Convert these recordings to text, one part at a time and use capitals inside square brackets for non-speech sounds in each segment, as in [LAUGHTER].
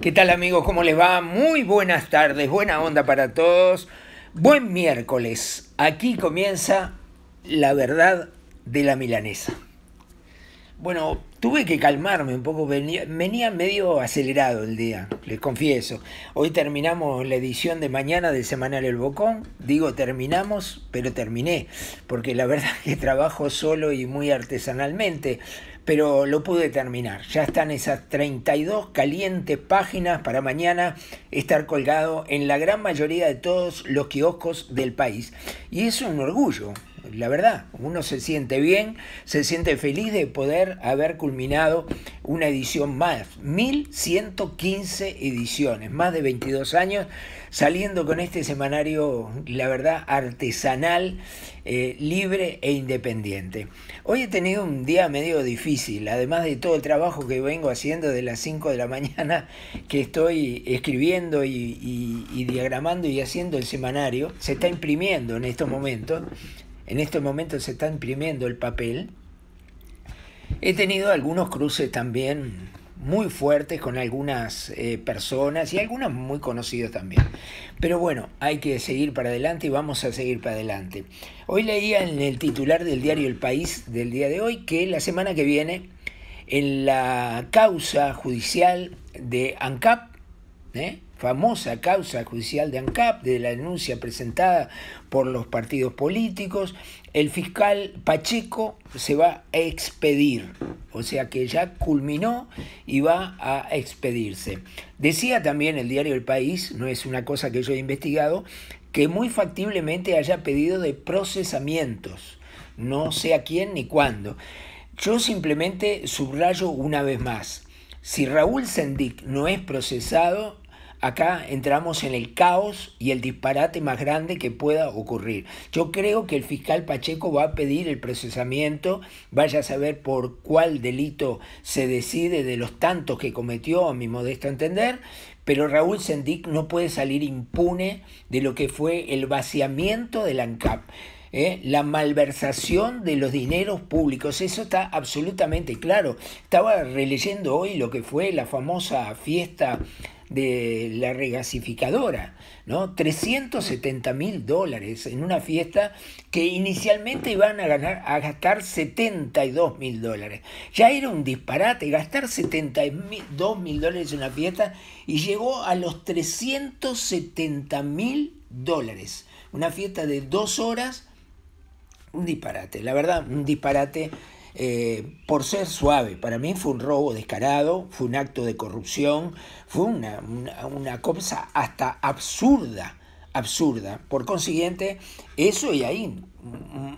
¿Qué tal amigos? ¿Cómo les va? Muy buenas tardes, buena onda para todos. Buen miércoles. Aquí comienza la verdad de la milanesa. Bueno, tuve que calmarme un poco, venía, medio acelerado el día, les confieso. Hoy terminamos la edición de mañana del Semanal El Bocón. Digo terminamos, pero terminé, porque la verdad es que trabajo solo y muy artesanalmente pero lo pude terminar. Ya están esas 32 calientes páginas para mañana estar colgado en la gran mayoría de todos los kioscos del país. Y es un orgullo, la verdad, uno se siente bien, se siente feliz de poder haber culminado una edición más, 1115 ediciones, más de 22 años, saliendo con este semanario, la verdad, artesanal, eh, libre e independiente. Hoy he tenido un día medio difícil, además de todo el trabajo que vengo haciendo de las 5 de la mañana, que estoy escribiendo y diagramando y haciendo el semanario, se está imprimiendo en estos momentos en estos momentos se está imprimiendo el papel. He tenido algunos cruces también muy fuertes con algunas eh, personas y algunos muy conocidos también. Pero bueno, hay que seguir para adelante y vamos a seguir para adelante. Hoy leía en el titular del diario El País del día de hoy que la semana que viene en la causa judicial de ANCAP, ¿eh? famosa causa judicial de ANCAP, de la denuncia presentada por los partidos políticos, el fiscal Pacheco se va a expedir, o sea que ya culminó y va a expedirse. Decía también el diario El País, no es una cosa que yo he investigado, que muy factiblemente haya pedido de procesamientos, no sé a quién ni cuándo. Yo simplemente subrayo una vez más, si Raúl Sendic no es procesado, Acá entramos en el caos y el disparate más grande que pueda ocurrir. Yo creo que el fiscal Pacheco va a pedir el procesamiento, vaya a saber por cuál delito se decide de los tantos que cometió, a mi modesto entender, pero Raúl Sendic no puede salir impune de lo que fue el vaciamiento del ANCAP. ¿eh? la malversación de los dineros públicos. Eso está absolutamente claro. Estaba releyendo hoy lo que fue la famosa fiesta de la regasificadora, ¿no? 370 mil dólares en una fiesta que inicialmente iban a, ganar, a gastar 72 mil dólares. Ya era un disparate gastar 72 mil dólares en una fiesta y llegó a los 370 mil dólares. Una fiesta de dos horas, un disparate, la verdad, un disparate eh, por ser suave. Para mí fue un robo descarado, fue un acto de corrupción, fue una, una, una cosa hasta absurda absurda. Por consiguiente, eso y ahí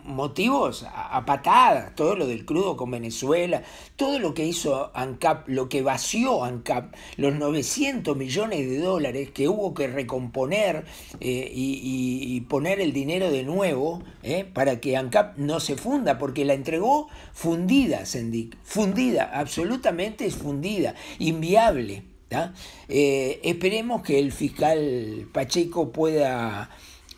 motivos a, patadas, todo lo del crudo con Venezuela, todo lo que hizo ANCAP, lo que vació ANCAP, los 900 millones de dólares que hubo que recomponer eh, y, poner el dinero de nuevo eh, para que ANCAP no se funda, porque la entregó fundida, Sendic, fundida, absolutamente fundida, inviable. Eh, esperemos que el fiscal Pacheco pueda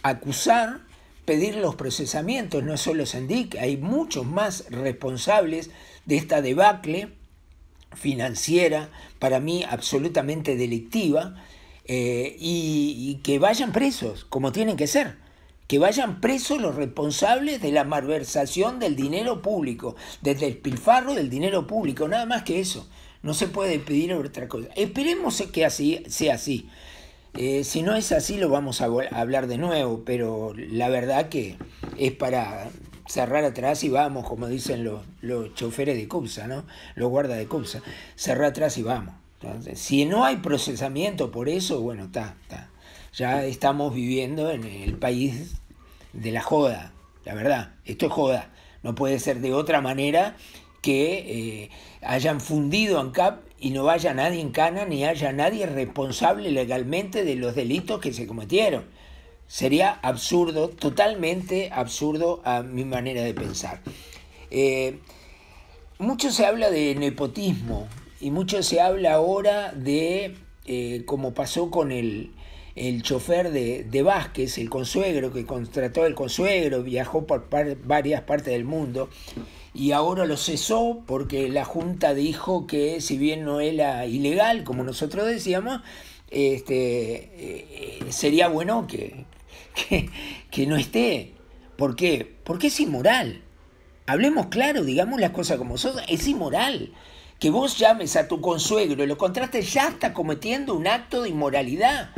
acusar, pedir los procesamientos, no solo Sendic, hay muchos más responsables de esta debacle financiera, para mí absolutamente delictiva, eh, y, y que vayan presos, como tienen que ser que vayan presos los responsables de la malversación del dinero público, del despilfarro del dinero público, nada más que eso. No se puede pedir otra cosa. Esperemos que así sea así. Eh, si no es así, lo vamos a, hablar de nuevo, pero la verdad que es para cerrar atrás y vamos, como dicen los, choferes de CUPSA, ¿no? los guardas de CUPSA, cerrar atrás y vamos. Entonces, si no hay procesamiento por eso, bueno, está, está. Ya estamos viviendo en el país de la joda, la verdad, esto es joda, no puede ser de otra manera que eh, hayan fundido ANCAP y no vaya nadie en cana ni haya nadie responsable legalmente de los delitos que se cometieron. Sería absurdo, totalmente absurdo a mi manera de pensar. Eh, mucho se habla de nepotismo y mucho se habla ahora de, eh, cómo pasó con el, chofer de, Vázquez, el consuegro que contrató el consuegro, viajó por varias partes del mundo y ahora lo cesó porque la Junta dijo que si bien no era ilegal, como nosotros decíamos, este, eh, sería bueno que, que, no esté. ¿Por qué? Porque es inmoral. Hablemos claro, digamos las cosas como son, es inmoral. Que vos llames a tu consuegro y lo contraste ya está cometiendo un acto de inmoralidad.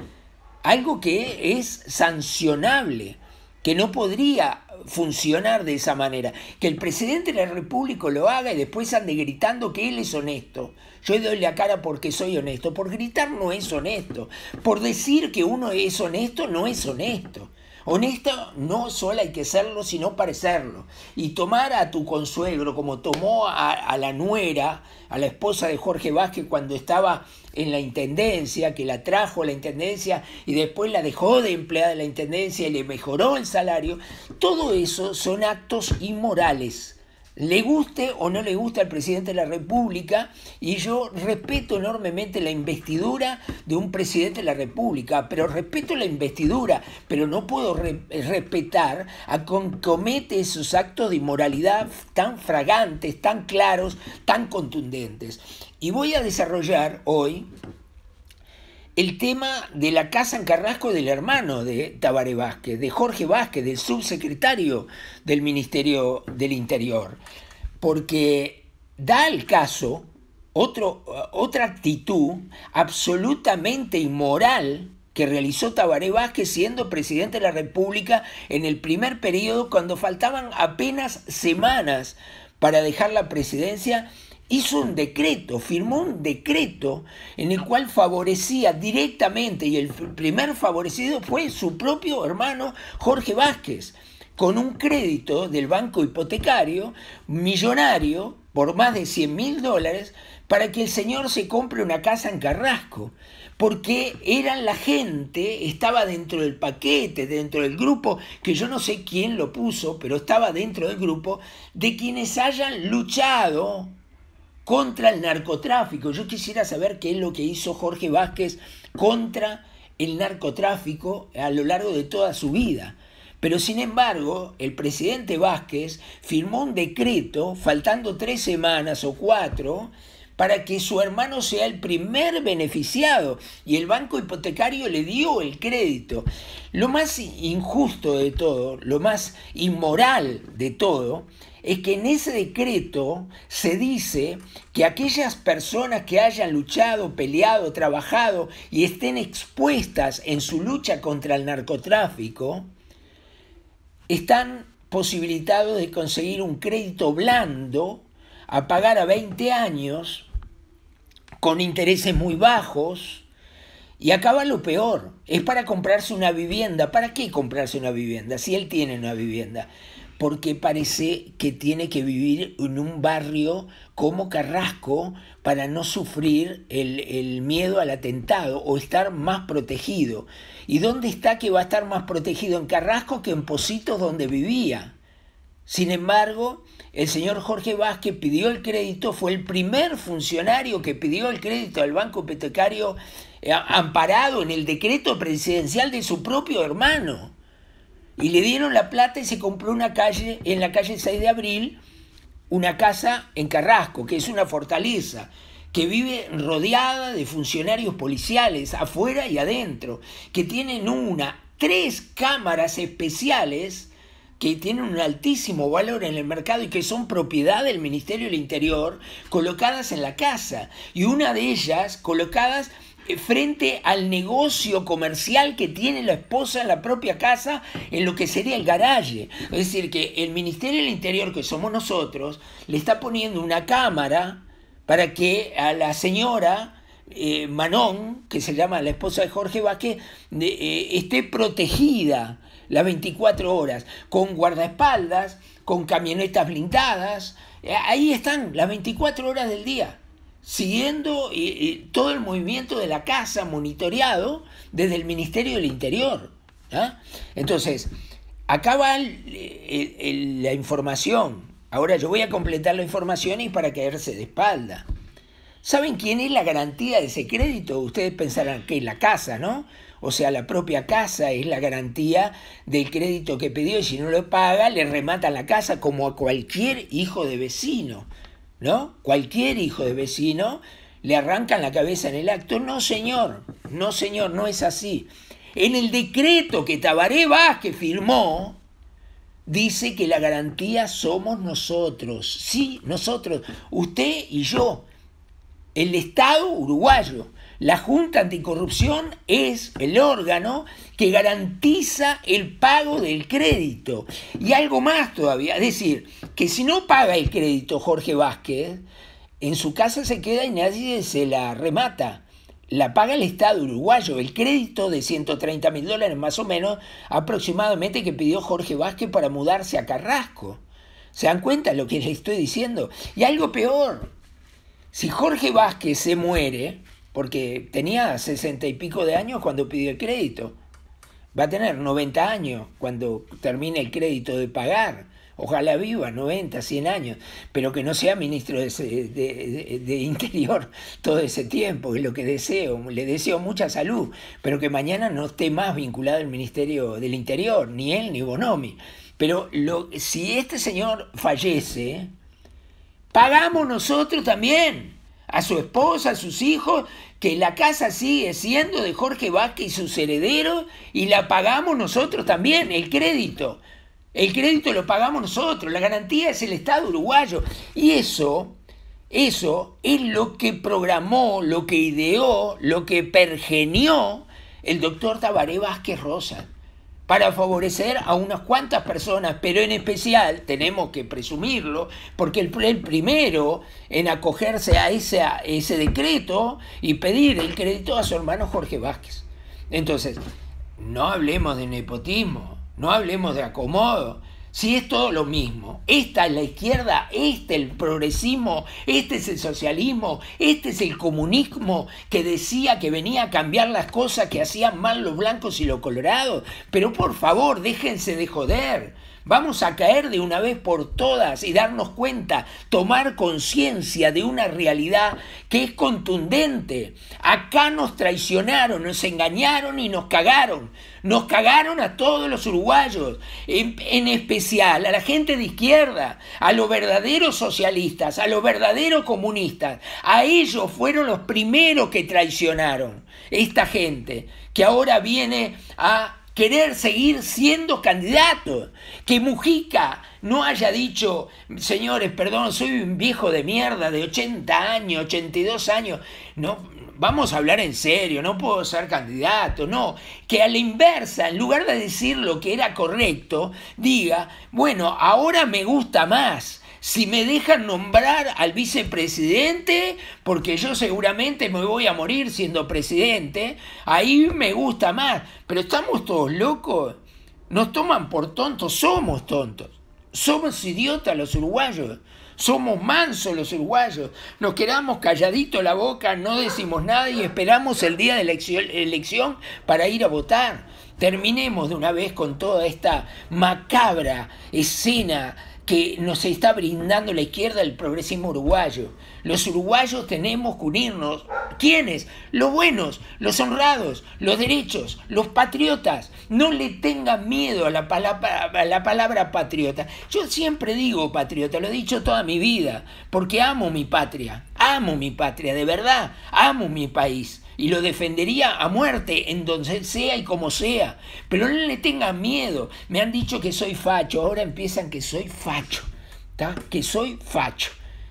Algo que es sancionable, que no podría funcionar de esa manera. Que el presidente de la República lo haga y después ande gritando que él es honesto. Yo doy la cara porque soy honesto. Por gritar no es honesto. Por decir que uno es honesto no es honesto. Honesto no solo hay que serlo, sino parecerlo. Y tomar a tu consuegro como tomó a, la nuera, a la esposa de Jorge Vázquez cuando estaba en la intendencia, que la trajo a la intendencia y después la dejó de empleada de la intendencia y le mejoró el salario, todo eso son actos inmorales le guste o no le guste al presidente de la República, y yo respeto enormemente la investidura de un presidente de la República, pero respeto la investidura, pero no puedo eh, respetar a quien comete esos actos de inmoralidad tan fragantes, tan claros, tan contundentes. Y voy a desarrollar hoy el tema de la casa en Carrasco del hermano de Tabaré Vázquez, de Jorge Vázquez, del subsecretario del Ministerio del Interior, porque da al caso otra actitud absolutamente inmoral que realizó Tabaré Vázquez siendo presidente de la República en el primer periodo cuando faltaban apenas semanas para dejar la presidencia hizo un decreto, firmó un decreto en el cual favorecía directamente, y el primer favorecido fue su propio hermano Jorge Vázquez, con un crédito del banco hipotecario millonario por más de 100 mil dólares para que el señor se compre una casa en Carrasco, porque era la gente, estaba dentro del paquete, dentro del grupo, que yo no sé quién lo puso, pero estaba dentro del grupo, de quienes hayan luchado contra el narcotráfico. Yo quisiera saber qué es lo que hizo Jorge Vázquez contra el narcotráfico a lo largo de toda su vida. Pero sin embargo, el presidente Vázquez firmó un decreto, faltando tres semanas o cuatro, para que su hermano sea el primer beneficiado y el banco hipotecario le dio el crédito. Lo más injusto de todo, lo más inmoral de todo, es que en ese decreto se dice que aquellas personas que hayan luchado, peleado, trabajado y estén expuestas en su lucha contra el narcotráfico, están posibilitados de conseguir un crédito blando a pagar a 20 años con intereses muy bajos. Y acaba lo peor, es para comprarse una vivienda. ¿Para qué comprarse una vivienda si él tiene una vivienda? porque parece que tiene que vivir en un barrio como Carrasco para no sufrir el, miedo al atentado o estar más protegido. ¿Y dónde está que va a estar más protegido en Carrasco que en Positos donde vivía? Sin embargo, el señor Jorge Vázquez pidió el crédito, fue el primer funcionario que pidió el crédito al Banco Petecario eh, amparado en el decreto presidencial de su propio hermano. Y le dieron la plata y se compró una calle, en la calle 6 de abril, una casa en Carrasco, que es una fortaleza, que vive rodeada de funcionarios policiales, afuera y adentro, que tienen una, tres cámaras especiales que tienen un altísimo valor en el mercado y que son propiedad del Ministerio del Interior, colocadas en la casa, y una de ellas colocadas frente al negocio comercial que tiene la esposa en la propia casa, en lo que sería el garaje. Es decir, que el Ministerio del Interior, que somos nosotros, le está poniendo una cámara para que a la señora eh, Manón, que se llama la esposa de Jorge Vázquez, eh, esté protegida las 24 horas, con guardaespaldas, con camionetas blindadas. Eh, ahí están las 24 horas del día siguiendo todo el movimiento de la casa monitoreado desde el Ministerio del Interior. ¿ah? Entonces, acá va la información. Ahora yo voy a completar la información y para caerse de espalda. ¿Saben quién es la garantía de ese crédito? Ustedes pensarán que es la casa, ¿no? O sea, la propia casa es la garantía del crédito que pidió y si no lo paga, le rematan la casa como a cualquier hijo de vecino. ¿no? Cualquier hijo de vecino le arrancan la cabeza en el acto. No, señor, no, señor, no es así. En el decreto que Tabaré Vázquez firmó, dice que la garantía somos nosotros. Sí, nosotros, usted y yo el Estado uruguayo. La Junta Anticorrupción es el órgano que garantiza el pago del crédito. Y algo más todavía, es decir, que si no paga el crédito Jorge Vázquez, en su casa se queda y nadie se la remata. La paga el Estado uruguayo, el crédito de 130 mil dólares más o menos aproximadamente que pidió Jorge Vázquez para mudarse a Carrasco. ¿Se dan cuenta lo que les estoy diciendo? Y algo peor, si Jorge Vázquez se muere, porque tenía sesenta y pico de años cuando pidió el crédito, va a tener 90 años cuando termine el crédito de pagar. Ojalá viva 90, 100 años, pero que no sea ministro de, Interior [LAUGHS] todo ese tiempo, es lo que deseo. Le deseo mucha salud, pero que mañana no esté más vinculado al Ministerio del Interior, ni él ni Bonomi. Pero si este señor fallece, pagamos nosotros también a su esposa, a sus hijos, que la casa sigue siendo de Jorge Vázquez y sus herederos, y la pagamos nosotros también, el crédito. El crédito lo pagamos nosotros, la garantía es el Estado uruguayo. Y eso, eso es lo que programó, lo que ideó, lo que pergenió el doctor Tabaré Vázquez Rosa para favorecer a unas cuantas personas, pero en especial tenemos que presumirlo, porque el, el primero en acogerse a ese, a ese decreto y pedir el crédito a su hermano Jorge Vázquez. Entonces, no hablemos de nepotismo, no hablemos de acomodo, si es todo lo mismo, esta es la izquierda, este es el progresismo, este es el socialismo, este es el comunismo que decía que venía a cambiar las cosas que hacían mal los blancos y los colorados. Pero por favor, déjense de joder. Vamos a caer de una vez por todas y darnos cuenta, tomar conciencia de una realidad que es contundente. Acá nos traicionaron, nos engañaron y nos cagaron. Nos cagaron a todos los uruguayos, en, en especial a la gente de izquierda, a los verdaderos socialistas, a los verdaderos comunistas. A ellos fueron los primeros que traicionaron esta gente que ahora viene a querer seguir siendo candidato. Que Mujica no haya dicho, señores, perdón, soy un viejo de mierda de 80 años, 82 años. No, vamos a hablar en serio, no puedo ser candidato, no. Que a la inversa, en lugar de decir lo que era correcto, diga, bueno, ahora me gusta más si me dejan nombrar al vicepresidente, porque yo seguramente me voy a morir siendo presidente, ahí me gusta más. Pero estamos todos locos, nos toman por tontos, somos tontos, somos idiotas los uruguayos. Somos mansos los uruguayos, nos quedamos calladito la boca, no decimos nada y esperamos el día de la elección para ir a votar. Terminemos de una vez con toda esta macabra escena que nos está brindando la izquierda el progresismo uruguayo. Los uruguayos tenemos que unirnos. ¿Quiénes? Los buenos, los honrados, los derechos, los patriotas. No le tengan miedo a la, a la palabra patriota. Yo siempre digo patriota, lo he dicho toda mi vida, porque amo mi patria, amo mi patria, de verdad, amo mi país y lo defendería a muerte, en donde sea y como sea. Pero no le tenga miedo. Me han dicho que soy facho, ahora empiezan que soy facho, que soy facho,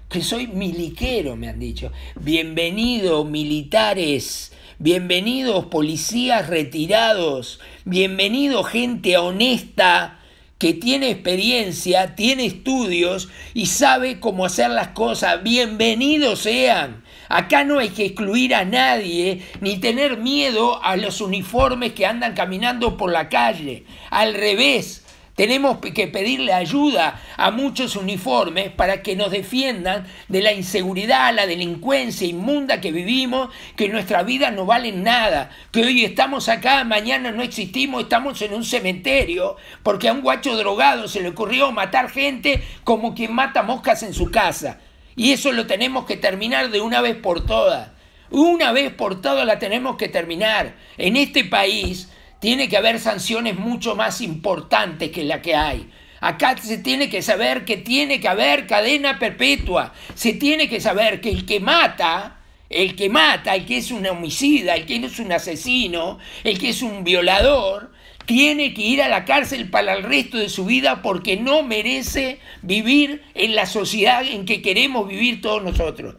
que soy miliquero, me han dicho. bienvenido militares. Bienvenidos policías retirados, bienvenido gente honesta que tiene experiencia, tiene estudios y sabe cómo hacer las cosas. Bienvenidos sean. Acá no hay que excluir a nadie ni tener miedo a los uniformes que andan caminando por la calle. Al revés, tenemos que pedirle ayuda a muchos uniformes para que nos defiendan de la inseguridad, la delincuencia inmunda que vivimos, que nuestra vida no vale nada, que hoy estamos acá, mañana no existimos, estamos en un cementerio, porque a un guacho drogado se le ocurrió matar gente como quien mata moscas en su casa. Y eso lo tenemos que terminar de una vez por todas. Una vez por todas la tenemos que terminar. En este país tiene que haber sanciones mucho más importantes que la que hay. Acá se tiene que saber que tiene que haber cadena perpetua. Se tiene que saber que el que mata, el que mata, el que es un homicida, el que es un asesino, el que es un violador, tiene que ir a la cárcel para el resto de su vida porque no merece vivir en la sociedad en que queremos vivir todos nosotros.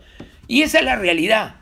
Y esa es la realidad.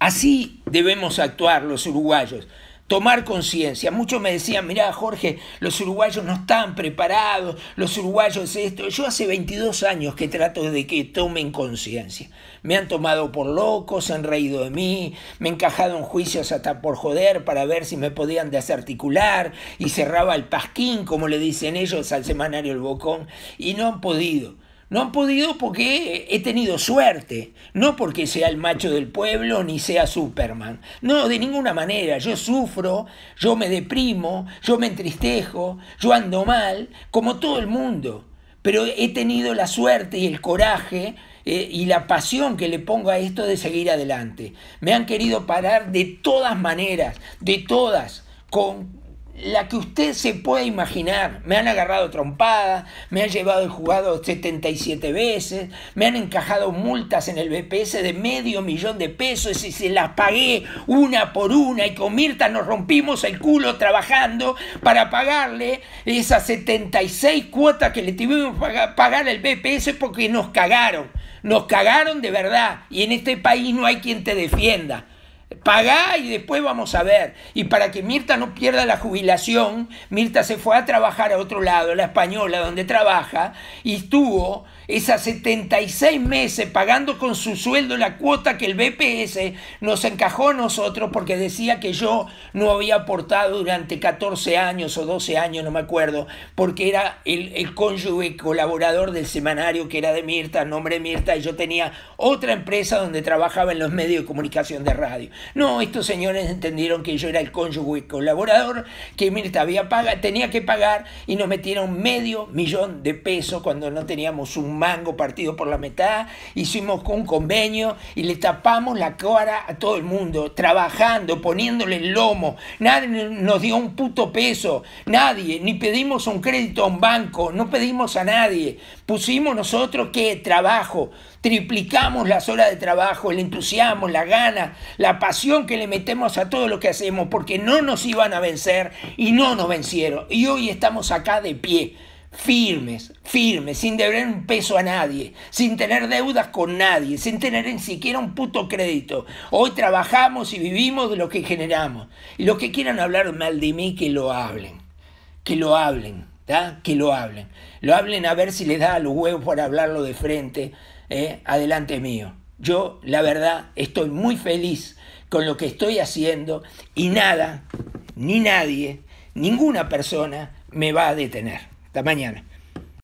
Así debemos actuar los uruguayos tomar conciencia. Muchos me decían, mirá Jorge, los uruguayos no están preparados, los uruguayos esto. Yo hace 22 años que trato de que tomen conciencia. Me han tomado por loco, se han reído de mí, me han encajado en juicios hasta por joder para ver si me podían desarticular y cerraba el pasquín, como le dicen ellos al semanario El Bocón, y no han podido. No han podido porque he tenido suerte, no porque sea el macho del pueblo ni sea Superman. No, de ninguna manera. Yo sufro, yo me deprimo, yo me entristejo, yo ando mal, como todo el mundo. Pero he tenido la suerte y el coraje eh, y la pasión que le pongo a esto de seguir adelante. Me han querido parar de todas maneras, de todas, con la que usted se pueda imaginar. Me han agarrado trompadas, me han llevado el jugado 77 veces, me han encajado multas en el BPS de medio millón de pesos y se las pagué una por una y con Mirta nos rompimos el culo trabajando para pagarle esas 76 cuotas que le tuvimos que pagar el BPS porque nos cagaron. Nos cagaron de verdad y en este país no hay quien te defienda pagá y después vamos a ver. Y para que Mirta no pierda la jubilación, Mirta se fue a trabajar a otro lado, la española, donde trabaja, y estuvo setenta 76 meses pagando con su sueldo la cuota que el BPS nos encajó a nosotros porque decía que yo no había aportado durante 14 años o 12 años, no me acuerdo, porque era el, cónyuge colaborador del semanario que era de Mirta, nombre de Mirta, y yo tenía otra empresa donde trabajaba en los medios de comunicación de radio. No, estos señores entendieron que yo era el cónyuge colaborador, que Mirta había tenía que pagar y nos metieron medio millón de pesos cuando no teníamos un mango partido por la mitad, hicimos un convenio y le tapamos la cara a todo el mundo, trabajando, poniéndole el lomo. Nadie nos dio un puto peso, nadie, ni pedimos un crédito a un banco, no pedimos a nadie. Pusimos nosotros que trabajo, triplicamos las horas de trabajo, el entusiasmo, la gana, la pasión que le metemos a todo lo que hacemos, porque no nos iban a vencer y no nos vencieron. Y hoy estamos acá de pie firmes, firmes, sin deber un peso a nadie, sin tener deudas con nadie, sin tener ni siquiera un puto crédito. Hoy trabajamos y vivimos de lo que generamos. Y los que quieran hablar mal de mí, que lo hablen, que lo hablen, que lo hablen. Lo hablen a ver si les da los huevos para hablarlo de frente, ¿eh? adelante mío. Yo, la verdad, estoy muy feliz con lo que estoy haciendo y nada, ni nadie, ninguna persona me va a detener. Hasta mañana.